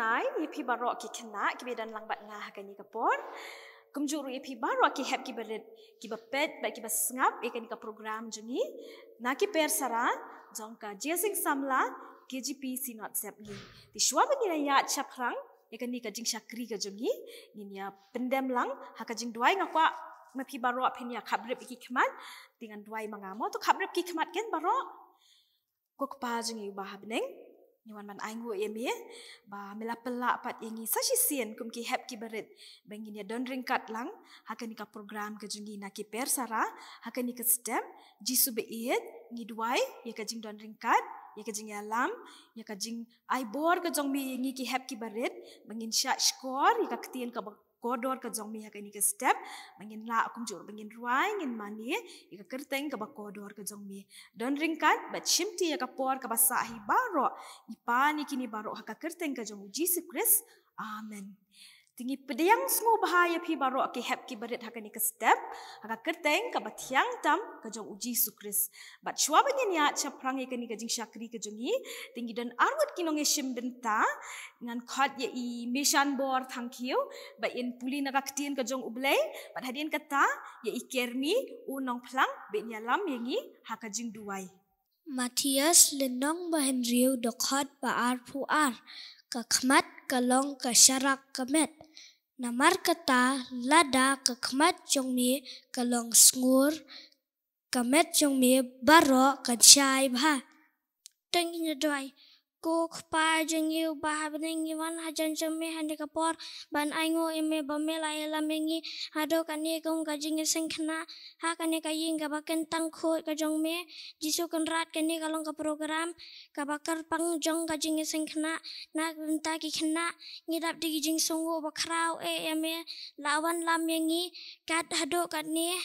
nai i phi baro ki khnak ki bedan langbat na ha kani ka pon kumjuru i phi baro ki hep ki bedet ki ba ba ki ba sngap i ka program jungi na ki per sara jong ka jesing samla kgp si not sep ni ti shwa ba ni na ya chaprang i kani ka jing shakri ka jungi ni nya pendem lang ha ka jing dwai nga kwa ma phi baro phi nya khabrep ki khmat dingan dwai mangamo to khabrep ki khmat ken baro kok pa jungi ba habneng ni wan man aingu ye mi eh? ba mela pela pat ye ngi sashi sien kum ki hep ki berit bengi ni ya, don ring kat lang hakan ka program ke jingi na ki per sara hakan ni ka stem ji su be iet ngi duai ye ya ka jing don ring kat ye ya ka jing ya lam ye ka jing ai bor ke jong mi ye ngi ki hep ki berit bengi sha score ye ka ketien ka kodor ke jong miha ke ini ke step mengin la akum jur mengin ruai mengin mani ika kerteng ke kodor ke jong mi don ringkat bat shimti ya ke por ke basahi baro ipani kini baro haka kerteng ke jong Jesus Christ amen Tinggi pediang semua bahaya pi baru ke hep ki berit hakani ke step haka kerteng ka batiang tam ke jong uji sukris bat chua bengin ya cha perang ke ni ke syakri ke jongi tinggi dan arwud kini nong shim den ta ngan khat ye i mission bor thank you ba puli naga rak tin ke jong ublei bat hadien ke ta ye i kermi unong plang be nya lam ye ngi haka jing duai Matias lenong bahen riu dokhat ba arpu ar ka khmat ka long ka sharak Namar kata lada ke kemat jong mi ke long sngur, kemat jong mi baro ke chai bha. Tengin ya doai kuk pa jengi ba habeng iwan hajan jemme hande kapor ban aingo eme bame la ela mengi ado kani kum ka jengi sengkhna ha kani ka ying ka tang kho ka jong me jisu kan rat kani kalong ka program ka bakar pang jong ka jengi sengkhna na gunta ki khna ni dab de jing songo ba khrau e eme lawan lam mengi kat hado kat ni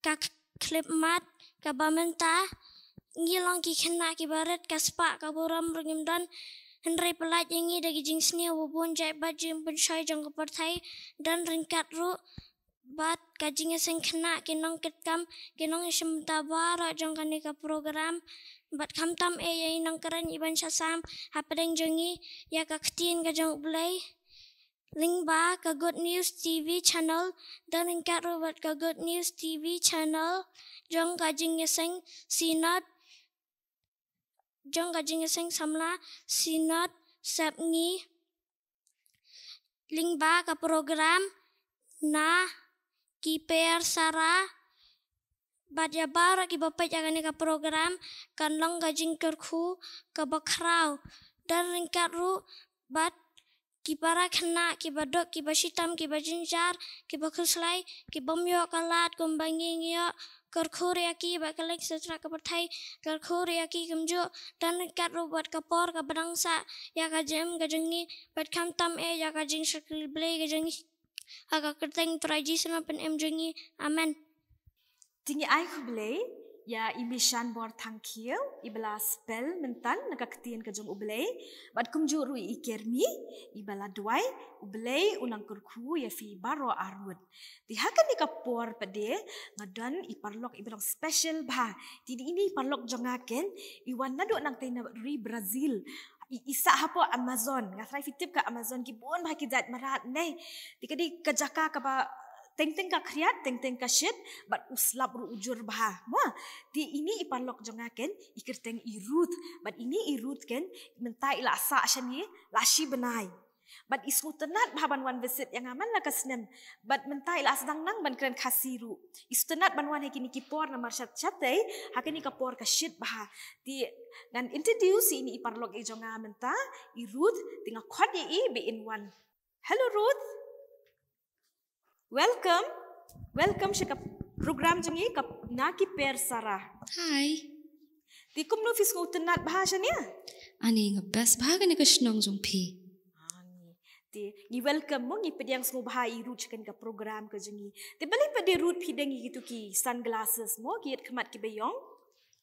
ka klip mat ka bamenta ngilong ki kena ki baret ka spa ka boram rungim dan henry pelat yang ni dagi jing sini wubun jai baju yang pensyai jang kepertai dan ringkat ru bat kajingnya sing kena kinong ketkam kinong isim tabara ni kanika program bat kam tam e yang inang keren iban syasam apa yang jengi ya kaketin ka jang ublay Link ba ke Good News TV channel dan ringkat ruwet ke Good News TV channel. Jom kajing ngeseng sinat jong ga jing sing samla sinot sep ngi ling ba ka program na kiper sara badya bara ki bapa jaga ni ka program kan long ga jing ker khu ka bakrau dan ringkat ru bat ki para khna ki badok ki bashitam ki bajinjar ki bakhuslai ki bomyo kalat kumbangi ngiyo kerkur ya ki bakalik setra kepertai kerkur ya ki dan kat kapor ka berangsa ya ka tam e ya ka jing sekri blei ka jengi aga amen tingi ai ku ya imishan bor thankil ibla spell mentan naka ketien ke jom ublei bat kum juru ikermi ibla duai ublei unang kurku ya fi baro arwud di hakani ka por pede ngadan iparlok ibrong special ba di ini parlok jongaken iwan nadu nang tena ri brazil isa hapo amazon ngasrai fitip ka amazon ki bon ba ki jat marat nei dikadi kajaka ka ba teng teng ka khriat teng teng ka shit but uslab ru ujur bha ma ti ini ipalok jonga ken ikir teng i root but ini i root ken mentai ila sa shan ye la shi benai but isu tenat bah ban wan visit yang aman la kasnem but mentai ila sadang nang ban kren khasiru is utenat ban wan hekini ki por na marshat chatai hakini ka por ka shit bah. ti ngan introduce ini ipalok e jonga menta i root tinga khot ye e be in one hello ruth welcome welcome ஷிகப் programme ஜங்கி கப் நாக்கி பேர் சாரா ஹாய் திக்கும் நோஃபிஸ் கோத்துனார் பாஷனியா அனி எங்க பெஸ் பாகன கிருஷ்ணங் ஜும் பி ti ni ya? welcome mo ni pedyang sngo bhai ru chken ka program ka jingi ti bali pedi ru phi dengi gitu ki sunglasses mo ki et khmat ki beyong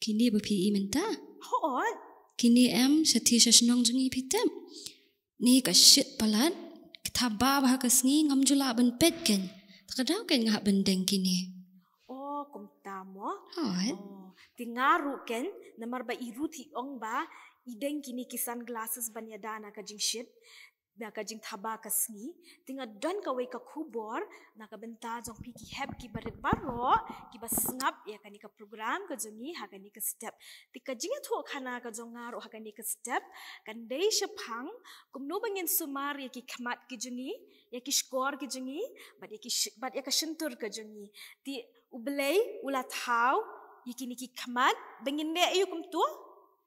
kini bu phi i menta ho kini em sathi shashnong jingi phi tem ni ka shit palat kita ketaba bahag kesengi ngam jula ben pedgen. Terkadang kan ngah ben kini. Oh, kum tamo. Oh, ha, eh? oh. kan, namar ba iruti ong ba, ideng kini kisan glasses banyadana kajing shit na ka jing thaba ka sngi tinga don ka wei ka khubor na ka benta jong pi ki hep ki bare baro ki ba snap ya ka ni ka program ka jongi ha ka ni ka step ti ka jing e thu khana ka jonga ro ha ka ni ka step kan dei sha phang kum no bangin sumar ya ki khmat ki jongi ya ki score ki jongi ba ya ki bad ya ka shintur ka jongi ti ublei ulat hau ya ki ni ki khmat bangin ne ayukum tu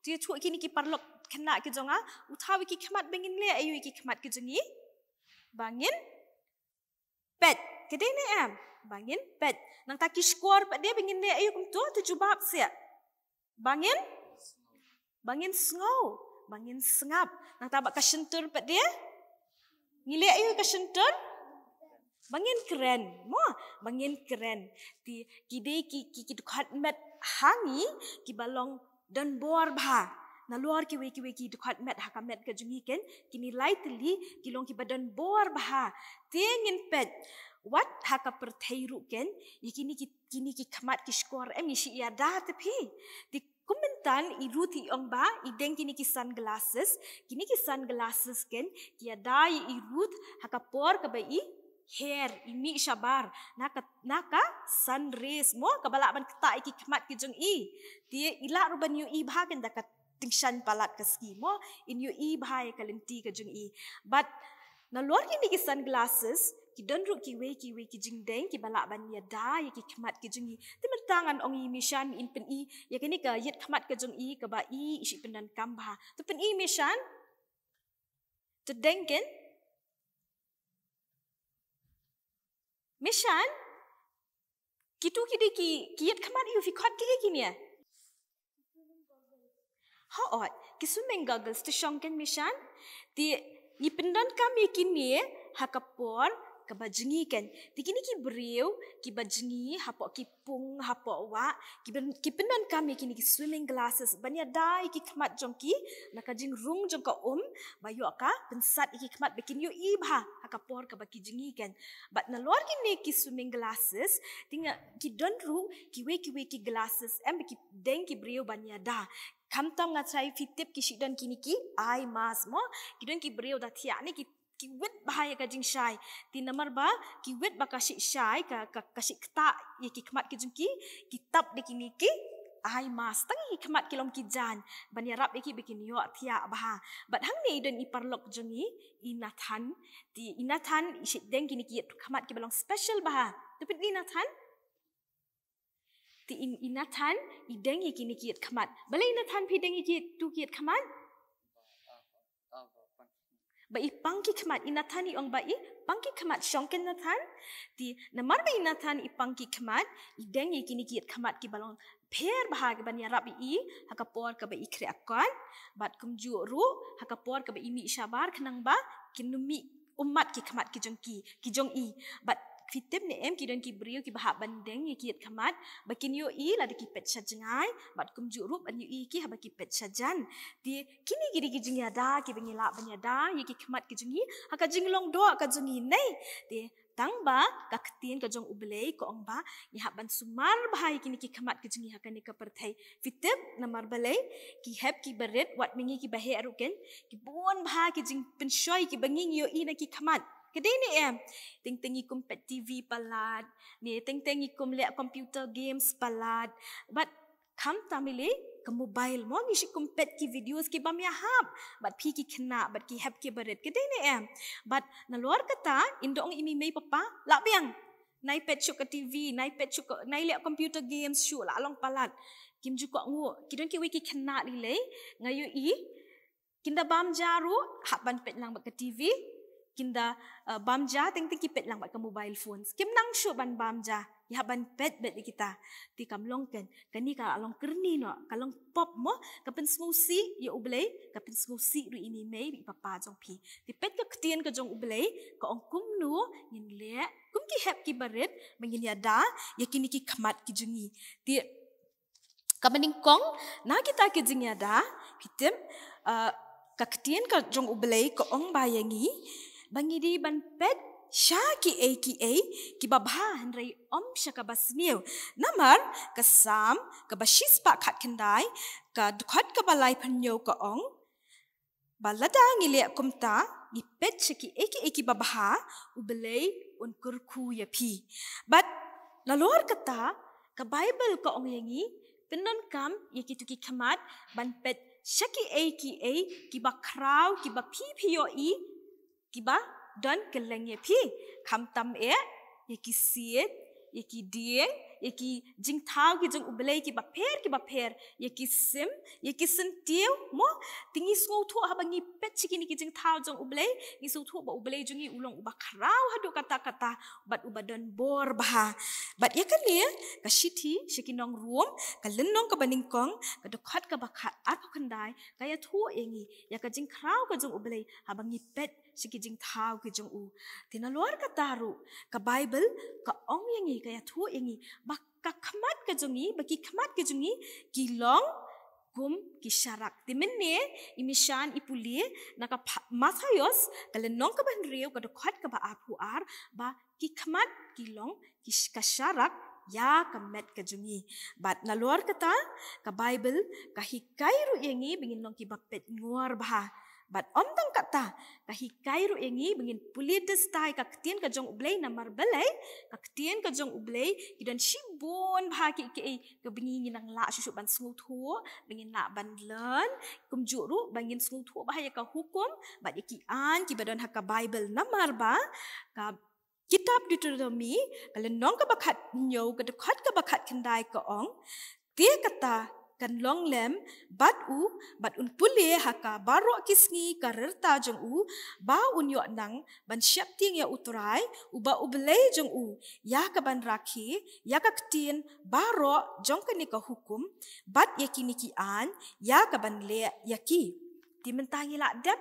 ti thu ki ni ki parlok kena ke jonga ah? uthawi ki khamat bengin le ayu ki khamat ke jungi bangin pet kede ne am ah? bangin pet nang taki skor pet dia bengin le ayu kumtu tu cuba sia bangin bangin snow bangin sengap nang tabak ka sentur pet dia ngile ayu ka sentur bangin keren mo bangin keren ti kide ki ki ki khat hangi ki balong dan buar bah nalor ki weki weki dukhat met haka met ka jungi ken kini lightly li kilong ki badan bor bha ting in pet wat haka per thairu ken ikini ki kini ki khamat ki skor em ishi ya da te phi di kumentan i ruthi ong ba i deng kini ki sunglasses kini ki sunglasses ken ki ya da i ruth haka por ka bai hair ini sabar naka nak sun rays mo kabalaban kita iki khamat ki i dia ilah ruban yu i bhagen dakat tingshan palat ka ski mo in you e bhai ka linti ka jing e but na lor ki ni sunglasses ki don ru ki we ki we ki jing den ki bala ban ya da ya ki khmat ki jing e te mat tangan ong i mission in pen e ya ki ni ka yet khmat ka jing e ka ba e shi pen dan kam ba to pen e mission to denken mission kitu ki de ki ki yet khmat yu fi khot ki ki ni ya? Ha'ot, kisu menggagal stesyongkan misyan. Di nipendan kami kini, hakapun, kebajengi kan. kini ki beriu, ki bajengi, hapo ki pung, hapo wa, ki penan kami kini ki swimming glasses, Banyak dah, ki kemat jong ki, naka jing rung jong ka um, Bayu ka, pensat iki kemat bikin yo iba, haka por ka baki jengi kan. But na kini ki swimming glasses, tinga ki don ru, ki we ki we ki glasses, em ki deng ki beriu banya da. Kamtong ngacai fitip ki shidon kini ki, ay mas mo, kidon ki beriu datia, ni ki ki wet bahaya ka jing shai ti namar ba ki wet ba ka shik shai ka ka ka shik ta ye ki khmat ki jing ki kitab de ki ni ai mas tang ki khmat ki lom ki jan ban ya rap ki bikin yo athia ba but hang ni den i parlok jing ni inathan ti inathan shik deng ki ni ki khmat ki belong special ba tapi ni inathan ti in inathan i deng ki ni ki khmat balai inathan pi deng ki tu ki khmat Baik pangki kemat inatani orang baik eh? pangki kemat shongken inatan di namar bai inatan i pangki kemat i deng kini kiat kemat ki balong per bahagian ban yarab i haka por ka bai bat kum ju ru haka por ka bai mi shabar ba kinumi umat ki kemat ki jongki ki jong i bat ဖီတိမ်နီအမ်ကီဒန်ကီဘရီယိုကီဘာဘန်ဒဲငီကီတ်ခမတ်ဘကင်ယိုအီလာဒကီပက်ချတ်ဂျိုင်ဘတ်ကွမ်ဂျူရူပအန်ယူအီကီဟာဘကီပက်ချတ်ဂျန်ဒီကီနီဂီရီကီဂျင်ယာဒါကီဘငီလာဘညာဒါယီကီခမတ်ကီဂျင်ဟီဟာကဂျင်လုံဒိုအကဂျင်ဟီနေဒီတန်ဘာကခတင်ကဂျုံအူဘလေးကောင်ဘာယီဟာဘန်ဆူမာဘိုင်ကီနီကီခမတ်ကီဂျင်ဟီဟာကနီကပတ်ထိုင်ဖီတပ်နမာဘလေးကီဟက်ကီဘရက်ဝတ်မင်းကီဘဟေအရုကင်ကီဘွန်ဘာကီဂျင်ပင်ရှိုယီကီဘငင်းယိုအီနကီခမတ် Kedai eh. ni eh. Teng-teng ikum pet TV palat. Ni teng-teng ikum lihat computer games palat. But kam tamili ke mobile mo ni sikum pet ki videos ki bam ya hab. But pi ki kena, but ki hab ki beret. Kedai ni eh. But na luar kata, indong imi mei papa, lak biang. Nai pet syuk TV, nai pet syuk nai lihat computer games syuk lah along palat. Kim juga ngu, kita ki wiki kena lile, ngayu i, kita bam jaru, hak ban pet lang ke TV, kinda uh, bamja teng teng kipet lang bat ka mobile phones kim nang sho ban bamja ya ban pet bet kita ti kam long ken kani ka along kerni no kalong pop mo ka pen smusi ya ublei ka pen smusi ru ini mei bi papa jong pi ti pet ka ktien ka jong ublei ka ong kum nu ngin le kum ki hep ki baret mengin ya da ya kini ki khamat ki jungi ti ka mening kong na kita ki ya da kitem uh, ka ktien ka jong ublei ka ong bayangi di ban pet sha ki a ki a ki babha hanrei om shaka basmiu namar kasam ka bashis pa khat kendai ka khat ka balai phanyo ka ong balada ngile kumta ni pet chiki a ki a ki babha ublei un kurku ya phi but la lor kata ka bible ka ong yangi pinon kam yekituki ya khamat ban pet shaki a ki a ki bakrau ki bapi pi yo i kiba dan kelengye pi kam tam e ye ki sie ye ki dieng ye ki jing thau ki jing ublei ki ba pher ki ba pher ye ki sim ye ki sim tiu mo tingi so tho ha bangi pech ki ni ki jing thau jing ublei ni so tho ba ublei jing ulong uba kharau ha do kata kata bat uba dan bor ba ha. bat ye kan ni ka shiti shiki nong ruom ka len nong ka baning kong ka do khat ka ba kha a kha kan dai ka ya tho engi ya ka jing khrau ka jing ublei ha bangi pech sikijing thau ki jong u tina lor ka taru ka bible ka ong yengi ka ya thu yengi ba ka khamat ka jongi ba ki khamat ka jongi ki long gum ki sharak ti minne imishan ipuli na ka mathayos ka le nong ka ban riyo ka khat ka ba aphu ar ba ki khamat ki long ki ka sharak ya ka met ka jungi bat na lor ka ta ka bible ka hi kairu yengi bingin nong ki ba pet ngwar ba ha. But om tang kata, kahi kairu ingi bingin pulih destai kaktien kajong ublei namar belai, kaktien kajong ublei, kidan si bon bahagi ke ei ke bingi nginang lak susuk ban sungu tuo, bingin lak ban len, kum juru bingin sungu tuo bahaya ka hukum, bat iki an ki badan haka bible namar marba, ka kitab Deuteronomy, kalau nong ke bakat nyau ke dekat ke bakat kendai ke ong, dia kata kan long lem bat u bat un pule haka barok kisngi karerta jong u ba un yo nang ban syap ting ya uturai u ba u belai jong u ya ka ban rakhi ya ka ktin baro jong ka ni ka hukum bat yakini ki an ya ka ban le yaki ti mentangi lak dep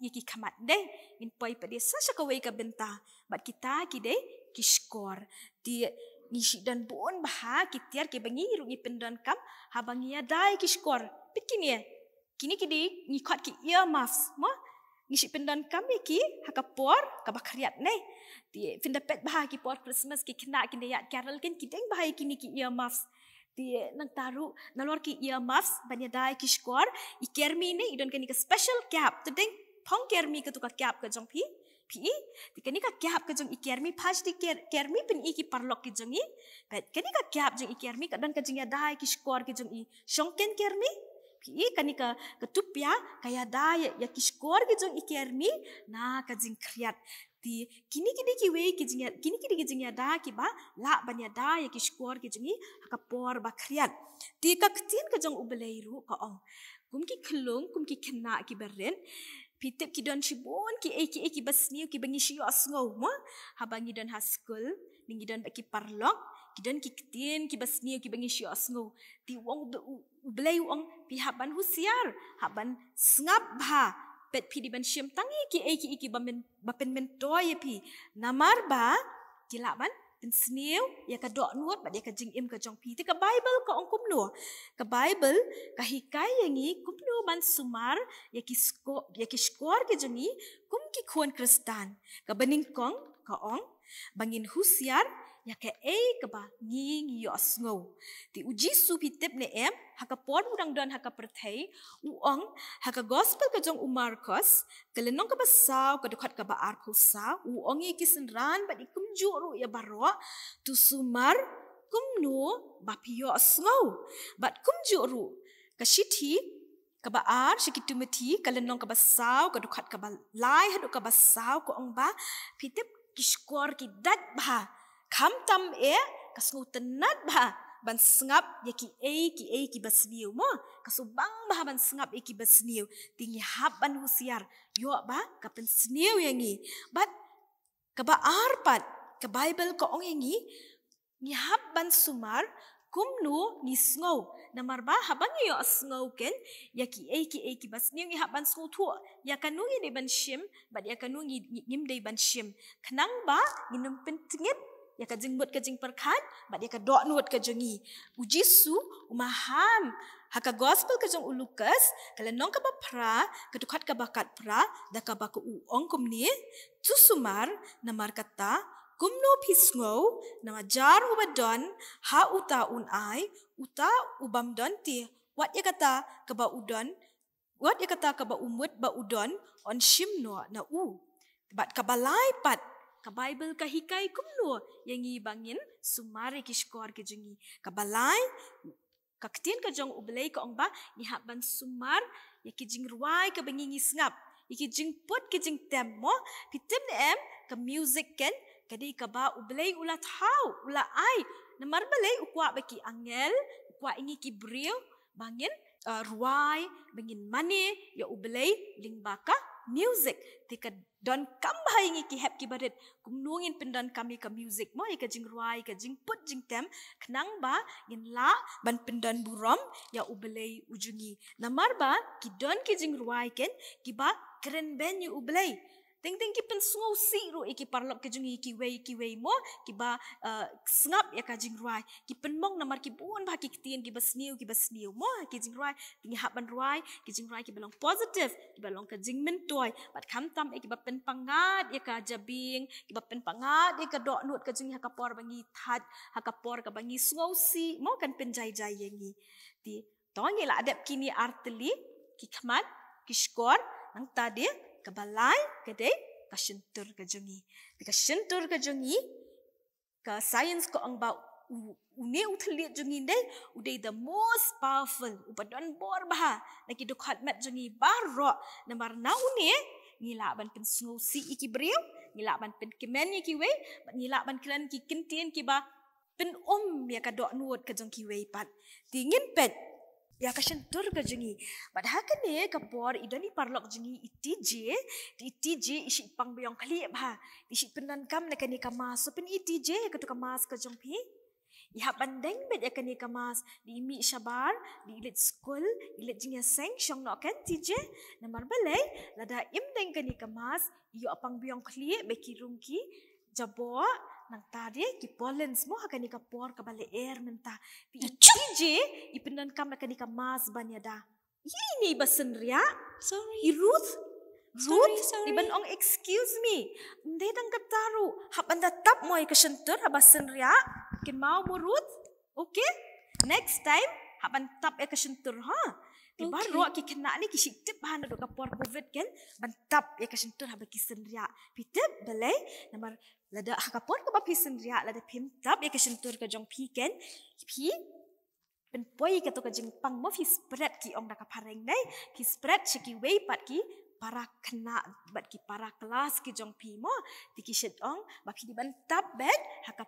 yiki kamat de in poi pa de sa sa ka wei ka benta bat kita ki de ki skor ti ngisik dan buon bah tiar ke bangi ru ngi pendan kam habang ia dai ki skor pikin ye kini kidi ngi khat ki ia mafs ma ngisik pendan kam ye ki hakapor ka bakriat ne ti finda pet bah ki por christmas ki kena kini ya carol ken kiteng bah kini ki ia mafs ti nang taru nalor ki ia mafs banya dai ki skor i kermi ne idon ke kan ni ka special cap to ding phong kermi ka tu ka cap ka jong phi pi ti kani ka gap ka jong ikermi phas ti ker kermi pin i ki parlok ki jong i ka kani ka gap jong ikermi ka dan ka jing dai ki skor ki jong i shongken kermi pi kani ka ka tupya ka ya dai ya ki skor ki jong ikermi na ka jing kriat ti kini kini ki we ki jing kini kini ki jing ya da ki ba la ban ya da ya ki skor ki jong i ka por ba kriat ti ka ktin ka jong ubleiru ka ong kum ki khlong kum ki khna ki berren Pitip ki don cibun ki eh ki eh ki bas niu ki bengi siu asngau mu. Habang ki don haskul, ningi don baki parlok, ki don ki ketin ki bas niu ki bengi siu asngau. Ti wong belai wong pi haban husiar, haban sengap bha. Pet pi di ban siam tangi ki eh ki eh ki bapen mentoy ya pi. Namar ba ki laban en sneu ya ka dok nuot bad ya ka jing im ka jong pi Ti ka bible ka ongkum nu ka bible ka hikai ya ngi kum nu man sumar ya ki sko ya ki skor ke jong ni kum ki khon kristan ka bening kong ka ong bangin husiar ya ke e ke ba ni ngi yo asngo ti uji su pi tep ne em ha ka por mudang don ha ka per thei u ong ha ka gospel ka jong u marcos ke le nong ka ba sa ka de khat ka ba ar ko sa u ong i kisen ran ba di kum ju ru ya ba ro tu sumar kum nu ba pi yo asngo ba kum ju ru ka shi thi ka ar shi ki tu me thi ka le nong ka ba ka de khat lai ha du sau ko ong ba pi tep kishkor ki dat ba kam tam e kasu tenat ba ban sengap ye ki e ki e ki basniu mo kasu bang ba ban sengap e ki basniu tingi hab ban husiar yo ba kapen sniu yangi bat kaba arpat ke bible ko ong yangi ni hab ban sumar kumnu ni snow na marba habang yo snow ken ya ki e ki e ki bas ni ngi haban snow thu ya kanungi ni ban shim bad ya kanungi ngim dei ban shim khnang ba ginum pen tngit dia akan buat ke jeng perkat, dia ke dok nuat ke jengi. Uji umaham, haka gospel ke jeng ulukas, kalau nong ke bapra, ketukat ke bakat pra, dah ke baku u ongkum ni, tu sumar, namar kata, kumno pisngo, nama jar don. ha uta unai, uta ubam don ti, wat ya kata ke ba udon, wat ya kata ke ba umut ba udon, on shimno na u. Bat kabalai pat ka Bible ka hikai kumlo yengi bangin sumare ki skor ke jingi ka balai ka ktin ka jong ublei ka ongba ni ban sumar ya ki jing ruai ka bengingi sngap iki ya jing pot ki jing temmo ki tem em ka music ken kadi ka ba ublei ulat hau ula ai na marbalei ukwa ba ki angel ukwa ingi ki bril bangin eh, ruai bangin mani ya ublei lingbaka music teka don kamba ingi ki hep ki barit kumnungin pindan kami ka music mo ika jing ruai ka jing put jing tem knang ba in la ban pindan burom ya ubelai ujungi namar ba ki don ki jing ruai ken ki ba kren ben ni ubelai Teng teng ki pen suau si ru iki parlok ke jungi iki wei iki wei mo ki ba uh, ya ka jing ruai ki pen mong na mar ki buan ba ki tien ki bas niu ki bas niu mo ki jing ruai ti ni hap ban ruai ki jing ruai ki belong positive ki belong ka jing men toy bat kham tam iki e ba pen pangat ya ka jabing ki ba pen pangat ya e ka do nut ka jungi ha ka por bangi thad ha ka por ka bangi suau si mo kan pen jai jai yangi ti tongi la adap kini arteli ki khmat ki skor nang tadi kebalai kede ka shintur ka jungi ka shintur ka jungi ka science ko ang ba une uthli jungi de ude the most powerful upadon bor ba na ki dukhat mat jungi baro na mar na une ngila ban pen snow si iki brew ngila ban pen kemen iki we ngila ban klan ki kintien ki ba pen om ya ka dot nuot ka jungi we pat dingin pet Ya, kasihan tur ke jengi. Padahal kan ni, kapur, ida ni parlok jengi iti je, di iti je isi ipang biyong kalib Bah, ha. Isi penan kam nak ni kamas, supin iti je ketuk kamas ke jong pi. Iha pandeng bet ya kani kamas di imi syabar, di ilit school, ilit jengi seng, syong nak kan iti je. Namar balai, lada im deng kani kamas, iyo apang biyong kli, beki rungki, jabo nang tari ki pollen mo ha kanika por ka air menta pi ipinan ipinan kam kanika mas banyak dah. Ini ni basen ria sorry ruth Ruth, sorry, sorry. ong excuse me. Hindi nang kataro. Habang tap mo ay kasyentor, habasin riya. Kinmao mo, Ruth. Okay? Next time, habang tap ay e kasyentor, ha? Okay. Eh, baru aku kena ni kisik tip bahan duduk kapur covid kan. Bentap ya kisik tu habis kisik sendiria. Pitip beli. Nampak lada kapur kapur kisik sendiria. Lada pintap ya kisik tu ke jong pi kan. Pi penpoi poi ke to pang mau fi spread ki orang nak pareng ni, ki spread che ki pat ki para kena bat ki para kelas ki jong pi mo ti ki shit ong ba ki di ban tap bet ha ka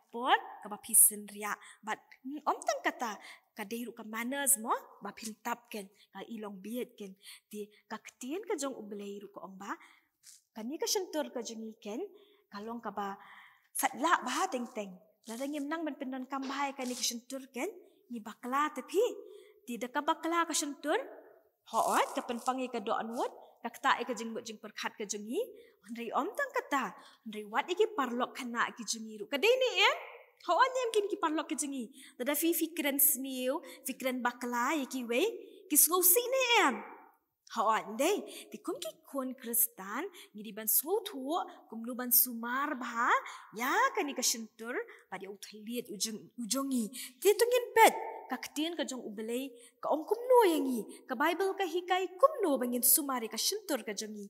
ba pi sen ria bat hmm, om tang kata kan hidup ke kan mana semua, bapin tap kan, kan ilong biat kan, di kaktin ke jong ubele hidup ke orang kan ni ke sentur ke jong ikan, kalong ke ba, sat bah teng teng, lada yang nang ben penan kambai kan ke sentur kan, ni bakla tapi, di deka bakla ke sentur, Hoat ke penpangi ke doan wot, kak ta ke jeng jeng perkhat ke jong i, Hendri om tang kata, hendri wat iki parlok kena iki jengiru. Kadai ni ya, eh? Hoan yang kini kipar lok kejengi. Tidak fi fikiran sniu, fikiran bakla, ya kiwe, kisau si ni em. Hoan deh, di kum kikun ya Kristen, ni diban suu tu, kum lu ban sumar bah, ya kani kashentur, pada utaliat ujung ujungi. Di tungin pet, kaktin kajong ubelai, ka om kum lu yangi, ka Bible ka hikai kum lu bangin sumari kashentur kajongi.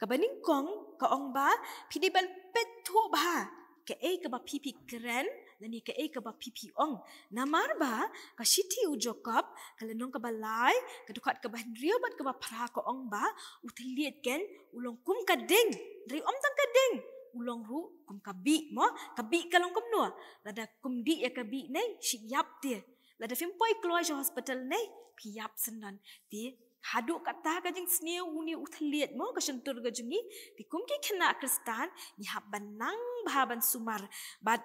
Kabaning kong, ka ong ba, pidiban pet tu bah, ke ei ke ba pipi gren dan ni ke ei ke ba pipi ong namar ba ka siti u jokop kala nong ke ba lai ke dukat ke ba ndrio bat ke ba pra ko ong ba u tliet ken ulong kum ka ding ri om tang ka ding ulong ru kum ka bi mo ka bi ka long kum no lada kum di ya ka bi nei si yap ti lada fim poi kloi jo hospital nei pi yap senan ti haduk kata ta ka uni uthliet mo ka shantur ga jingi ti kena kristan ni ha banang bhaban sumar bat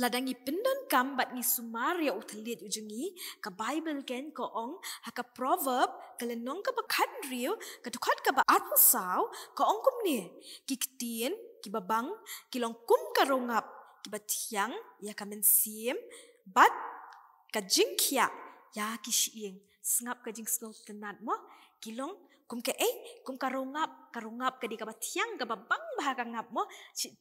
ladangi pendon kam bat ni sumar ya uthliet jingi ka bible ken ko ong ha ka proverb ka lenong ka bakhan riu ka tukhat ka ba atu sao ka ong kum ni ki ktien ki babang ki long kum ka rongap ki batiang ya kamen sim bat ka jingkhia ya ki shieng sengap ke jing snow tenat mo kilong kum ke eh kum karungap karungap ke dikaba tiang ke bang bahaya kangap mo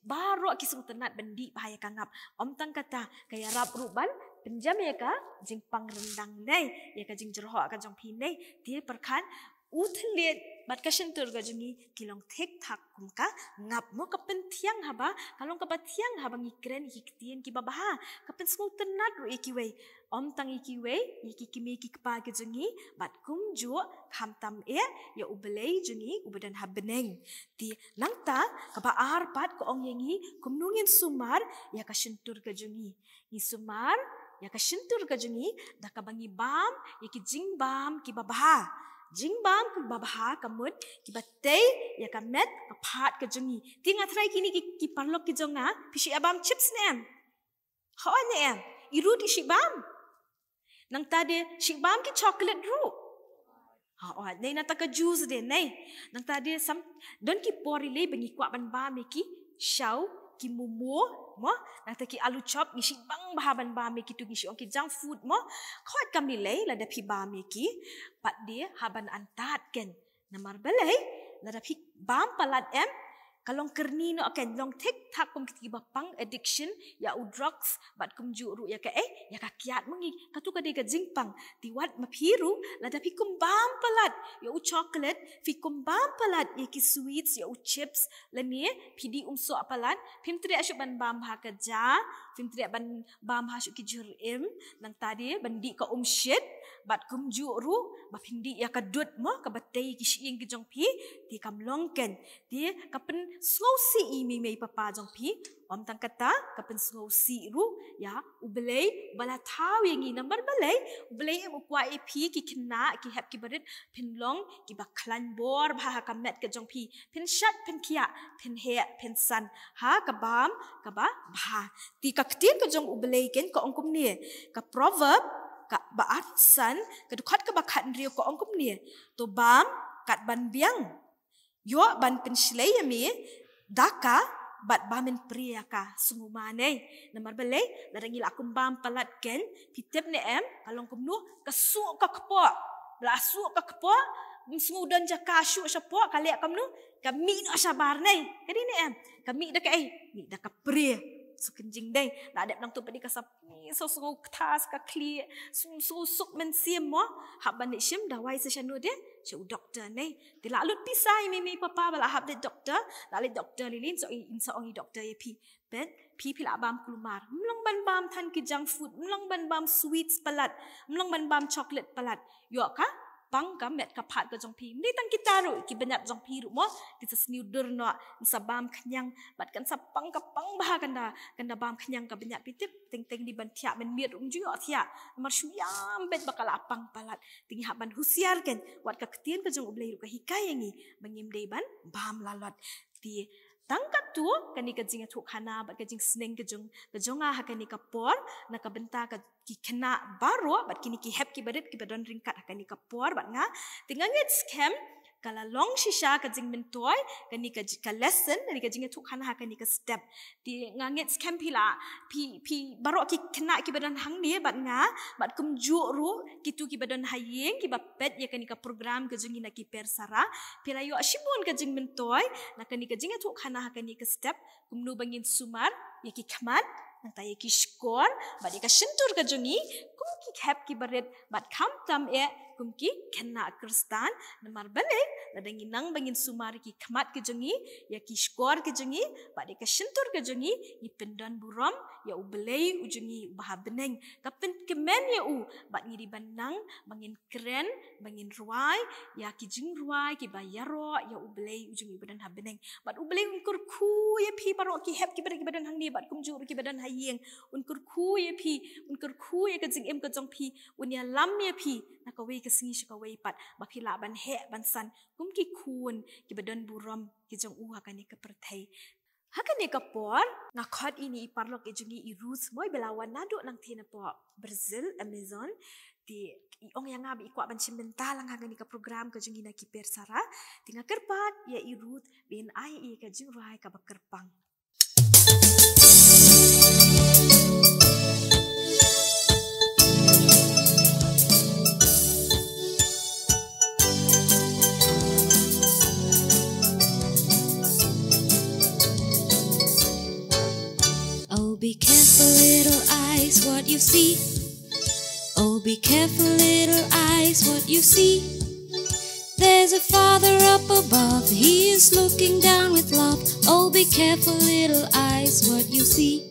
baru aki snow tenat bendi bahaya kangap om tang kata kaya rap ruban penjam ya ka jing pang rendang nei ya ka jing jerho ka jong pin nei dia perkan उथन ले बटकशन तुर्गजुंगी kilong thek thak kumka ngap mo kapen thiang haba kalong kapat thiang haba ngi kren ktien ki babaha kapen smu tenad ru ikiwe om tang ikiwe iki kimi ki kpa ge jungi bat kum ju kham tam e ya ubelei jungi ubadan habeneng ti nangta kapa ahar pat ko ong yengi kum nungin sumar ya ka shintur ge jungi ngi sumar ya ka shintur ge jungi da ka bangi bam iki jing bam ki babaha Jing jingbang babha kamut ki batei ya kamet ka phat ka jungi tinga thrai kini ki ki parlok ki jonga ah, phishi abam chips nem ho ne em iru ti shibam nang tade shibam ki chocolate ru ha o ne na ta ka juice de nei nang tade sam don ki pori le bengi kwa ban ba me ki shau ki mumu mo na ta ki alu chop ngi shik bang ba ban ba me ki tu ngi shi onki jang food mo khot kam ni lei la da phi ba me ki pat dia haban antat ken na mar belai la da phi bam palat em kalong kerni no akan long take tak kum kiti bapang addiction ya u drugs bat kum ju ru ya ka eh ya ka kiat mengi katu ka dega jing pang ti wat mapiru la da pi kum bam palat ya u chocolate fi kum bam palat ya ki sweets ya u chips la ni eh, pi di um so apalat pim tri asu ban bam ha ka ja pim tri ban bam ha su ki jur im nang tadi ban di ka um shit bat kum ju ru ba pindi ya ka dut mo ka batai ki shi ing ki jong pi ti kam long ken ti ka pen slowsi imi mei papa jong pi om tang kata kapen slowsi ru ya ubelai bala tau yang ini nomor belai belai em ukwa e pi ki kena ki hep ki berit pin long ki baklan bor bahaka ha, kamet ke jong pi pin shat pin kia pin he pin san ha kabam kaba bah ha. ti kaktir ke jong ubelai ken ko ongkum ni ka proverb ka baat san ka dukhat ka bakhat ndrio ko ongkum ni to bam kat ban biang Yo ban penshleye mi daka bat bamen pria ka sunguma nei na marbelai na rangil akum bam palat ken pitep ne em kalong kumnu ka su ka kepo, la su ka kpo sungu dan ja ka su sa po kali akum nu ka mi no sabar em kami dah kei, ka ei mi su kencing deh. Nak ada nang tu pedi kasa ni so suruh kertas ka kli so sok men sim mo. Hab ban sim dah wai se shanu de. Che u doktor ne. Dilak lut pisai mi mi papa bala hab de doktor. Lak le doktor lilin so insa ongi doktor ye pi. Ben pi pi la bam kulumar. Mlong ban bam tan ki jang food. Mlong ban bam sweets palat. Mlong ban bam chocolate palat. Yo ka? pang kam met ka phat ka jong phi ni tang ki ta ru ki banyat jong phi ru mo ti sa sniu dur no sa bam khnyang bat kan sa pang ka pang ba kan da kan da bam khnyang ka banyat pi tip teng teng di ban thia men miet rung ju a thia mar shu yam bet ba kala pang palat ting ha ban husiar ken wat ka ktien ka jong oblei ru ka hikai ngi mangim dei ban bam lalat ti tangkat tu kan ni kajing atuk kana bat kajing seneng kajung kajunga ah, hakan ni kapor nak kabenta ka kena baru bat kini ki hep ki badet ki badan ringkat hakan ni kapor bat ah. nga tinggal ni scam kala long shisha ka jing min toy ka ni ka ka lesson ni ka jing tu khana ha ka ni ka step di nga ngets pi pi baro ki kena ki badan hang ni bad nga bad kum ju ru ki tu ki badan hayeng ki ba pet ya ka ni ka program ka jing ni ki per sara pila yo shibun ka jing min toy na ka ni ka jing tu khana ha ka ni ka step kum nu bangin sumar ya ki kamat nang tayi ki skor ba di ka shintur ka jungi kum ki khap ki barit bat kam tam e kum ki kenna kristan namar bale ladangi nang bangin sumar ki khmat ke jungi ya ki skor ke jungi ba de ka shintur ke jungi ni pendan buram ya u belei u jungi bah beneng kapin kemen ya u bat ngiri banang bangin kren bangin ruai ya ki jing ruai ki bayaro ya u belei u jungi badan ha beneng bat u belei un kurku ya pi baro ki hep ki badan hang ni bat kum jur ki badan ha yeng un kurku ya pi un kurku ya ke jing em ka jong phi unia lam me phi na ka wei ka singi shi ka wei pat ba phi la ban he ban san kum ki khun ki badan buram ki jong u ha ka ni ka prathai ha ka ni ka por na khat i ni parlo ke jungi i rus moi bela wan na do nang thina po brazil amazon di i ong yang ngabi i kwa ban chim ben talang ha ka ni ka program ka jungi na ki persara tinga kerpat ya i rut bin ai i ka jung ruai ka ba kerpang you see. Oh, be careful, little eyes, what you see. There's a father up above, he is looking down with love. Oh, be careful, little eyes, what you see.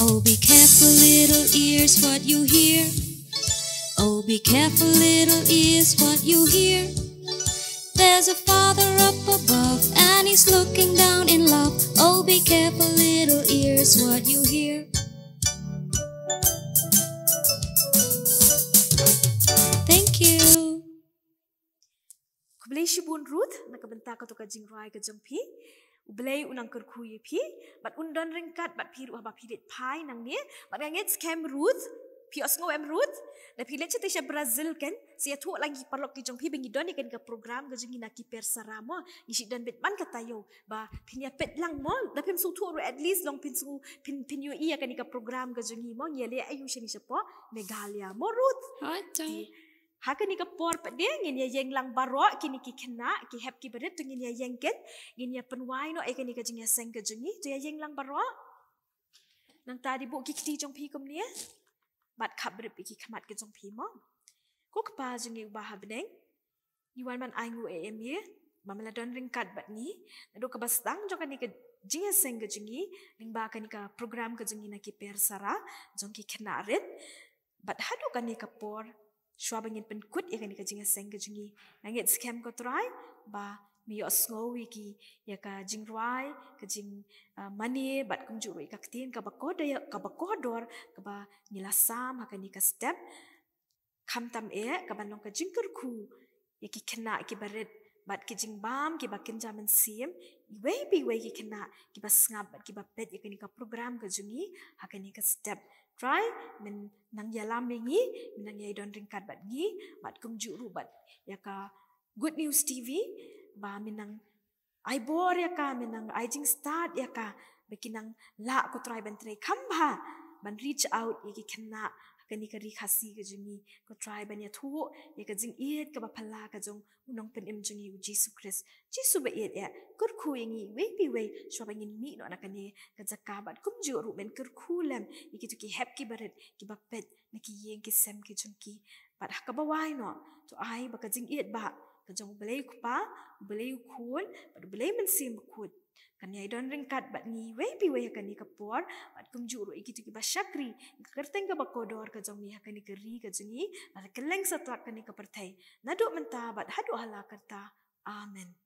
Oh, be careful, little ears, what you hear. Oh, be careful, little ears, what you hear. There's a father up above, and he's looking. sibun rut nak ka atau ka to ka jing rai ka jong phi unang kar ye phi bat un don ring kat bat phir wa phi dit nang ni bat ngai it's kem rut phi os ngo em rut e na phi le chete brazil kan, si thu lagi parlok ki jong bengi don ken ka program ga jingina ki per sarama ni don bet man ka tayo ba phi ya pet lang mo na phim su thu at least long pin su pin pin yu ia ya ka ni program ga jingi mo ngi ya le ayu she ni se po megalia mo rut ha ha ke ni ke por pat dia ngin ya yang lang barok kini ki kena ki hep ki berit ngin ya yang ket, ngin ya penwai no ek ni ke jing ya seng ke jing tu ya yang lang barok nang tadi bu ki ti jong pi kum ni ya, bat khap berit ki khamat ke jong pi mo ku ke pa jing ba hab ning ni wan man ai ngu e em ye mamela don ring kat bat ni do ke bas dang jong ni ke jing ya seng ke jing ning ba ka ka program ke jing ni na ki per sara jong ki khna rit bat hadu ka ni ke por Schwaben in Penkut, ihr Kinder Jinga Sengajingi, Nanget Scam Gotrai, Ba, mi os ngowi ki ya ka jing rai ka jing mani bat kum ju rai ka tin ka bakoda ya ka bakodor ka ba nila sam ha ka ni step kam tam e ka ban long ka jing kur ku ya kena ki barit bat ki jing bam ki ba kin jam sim i wei bi wei ki kena ki ba sngab ki ba pet ya ka program ka jungi ha ka step try men nang ya lam ngi nang ya don ringkat bat ngi bat kum ju ru bat ya ka good news tv ba men nang ai bor ya ka men nang ai jing start ya ka bekinang la ko try ben tre kham ba ban reach out ye ki khanna กันนี่ก็รีคาซีก็จึงมีก็ทรายบันยทุกยังก็จึงเอ็ดก็บพลาก็จงมุนองเป็นเอ็มจึงอยู่จีสุคริสจีสุบเอ็ดเอ็กรคูยังงี้เวปีเวชอบยังงี้มีหนอนกันนี่ก็จะกาบัดกุมจิรูเป็นกรคูแลมยังกิจกิแฮปกิบริดกิบับเป็ดนกิเยงกิเซมกิจงกีบัดฮักกบวายหนอตัวไอ้บักจึงเอ็ดบะก็จงเบลยุคปะเบลยุคูนบัดเบลยมันซีมบุคุณ kami ay don ringkat bat ni wei bi wei hakani ke por bat kum juru iki tuki ba syakri kerteng ke bakodor ke jong ni hakani ke ri ke keleng satu hakani ke pertai naduk mentah, bat hadu ala amen